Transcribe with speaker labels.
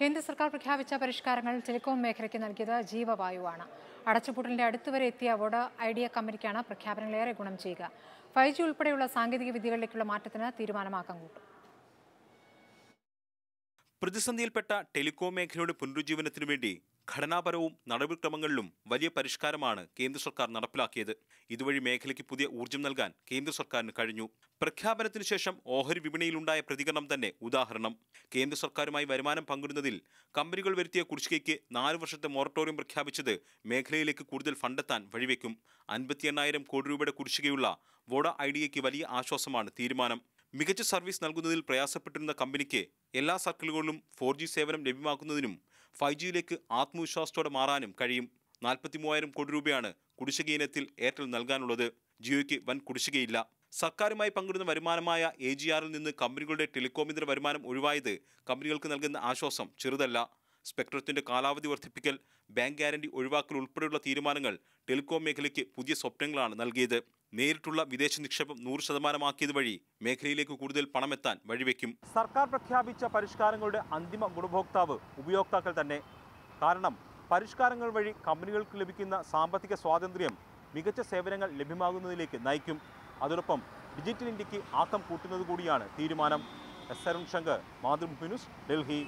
Speaker 1: കേന്ദ്ര സർക്കാർ പ്രഖ്യാപിച്ച പരിഷ്കാരങ്ങൾ ടെലികോം മേഖലയ്ക്ക് നൽകിയത് ജീവവായുവാണ് അടച്ചുപൂട്ടലിന്റെ അടുത്തുവരെ എത്തിയ വോഡ ഐഡിയ കമ്പനിക്കാണ് പ്രഖ്യാപനങ്ങളേറെ ഗുണം ചെയ്യുക ഫൈവ് ജി ഉൾപ്പെടെയുള്ള സാങ്കേതിക വിദ്യകളിലേക്കുള്ള മാറ്റത്തിന് തീരുമാനമാക്കാൻ കൂട്ടും
Speaker 2: പ്രതിസന്ധിയിൽപ്പെട്ട ടെലികോം മേഖലയുടെ പുനരുജ്ജീവനത്തിനു വേണ്ടി ഘടനാപരവും നടപടിക്രമങ്ങളിലും വലിയ പരിഷ്കാരമാണ് കേന്ദ്ര സർക്കാർ നടപ്പിലാക്കിയത് ഇതുവഴി മേഖലയ്ക്ക് പുതിയ ഊർജ്ജം നൽകാൻ കേന്ദ്ര സർക്കാരിന് കഴിഞ്ഞു പ്രഖ്യാപനത്തിനു ശേഷം ഓഹരി വിപണിയിലുണ്ടായ പ്രതികരണം തന്നെ ഉദാഹരണം കേന്ദ്ര സർക്കാരുമായി വരുമാനം പങ്കിടുന്നതിൽ കമ്പനികൾ വരുത്തിയ കുടിശ്ശികയ്ക്ക് നാല് വർഷത്തെ മൊറട്ടോറിയം പ്രഖ്യാപിച്ചത് മേഖലയിലേക്ക് കൂടുതൽ ഫണ്ടെത്താൻ വഴിവെക്കും അൻപത്തി എണ്ണായിരം കോടി രൂപയുടെ കുടിശ്ശികയുള്ള വോഡ ഐഡിയയ്ക്ക് വലിയ ആശ്വാസമാണ് തീരുമാനം മികച്ച സർവീസ് നൽകുന്നതിൽ പ്രയാസപ്പെട്ടിരുന്ന കമ്പനിക്ക് എല്ലാ സർക്കിളുകളിലും ഫോർ ജി സേവനം ലഭ്യമാക്കുന്നതിനും ഫൈവ് ജിയിലേക്ക് ആത്മവിശ്വാസത്തോടെ മാറാനും കഴിയും നാൽപ്പത്തി മൂവായിരം കോടി രൂപയാണ് കുടിശ്ശിക ഇനത്തിൽ എയർടെൽ നൽകാനുള്ളത് ജിയോയ്ക്ക് വൻ കുടിശ്ശികയില്ല സർക്കാരുമായി പങ്കിടുന്ന വരുമാനമായ എ ജി ആറിൽ നിന്ന് കമ്പനികളുടെ ടെലികോം ഇതര വരുമാനം ഒഴിവായത് കമ്പനികൾക്ക് നൽകുന്ന ആശ്വാസം ചെറുതല്ല സ്പെക്ട്രത്തിന്റെ കാലാവധി വർദ്ധിപ്പിക്കൽ ബാങ്ക് ഗ്യാരണ്ടി ഒഴിവാക്കൽ ഉൾപ്പെടെയുള്ള തീരുമാനങ്ങൾ ടെലികോം മേഖലയ്ക്ക് പുതിയ സ്വപ്നങ്ങളാണ് നൽകിയത് നേരിട്ടുള്ള വിദേശ നിക്ഷേപം നൂറ് ശതമാനമാക്കിയത് വഴി മേഖലയിലേക്ക് കൂടുതൽ പണമെത്താൻ വഴിവെക്കും സർക്കാർ പ്രഖ്യാപിച്ച പരിഷ്കാരങ്ങളുടെ അന്തിമ ഗുണഭോക്താവ് ഉപയോക്താക്കൾ തന്നെ കാരണം പരിഷ്കാരങ്ങൾ വഴി കമ്പനികൾക്ക് ലഭിക്കുന്ന സാമ്പത്തിക സ്വാതന്ത്ര്യം മികച്ച സേവനങ്ങൾ ലഭ്യമാകുന്നതിലേക്ക് നയിക്കും അതോടൊപ്പം ഡിജിറ്റൽ ഇന്ത്യക്ക് ആക്കം കൂട്ടുന്നത് കൂടിയാണ് തീരുമാനം എസ് അരുൺ ശങ്കർ മാതൃഭൂമി ന്യൂസ് ഡൽഹി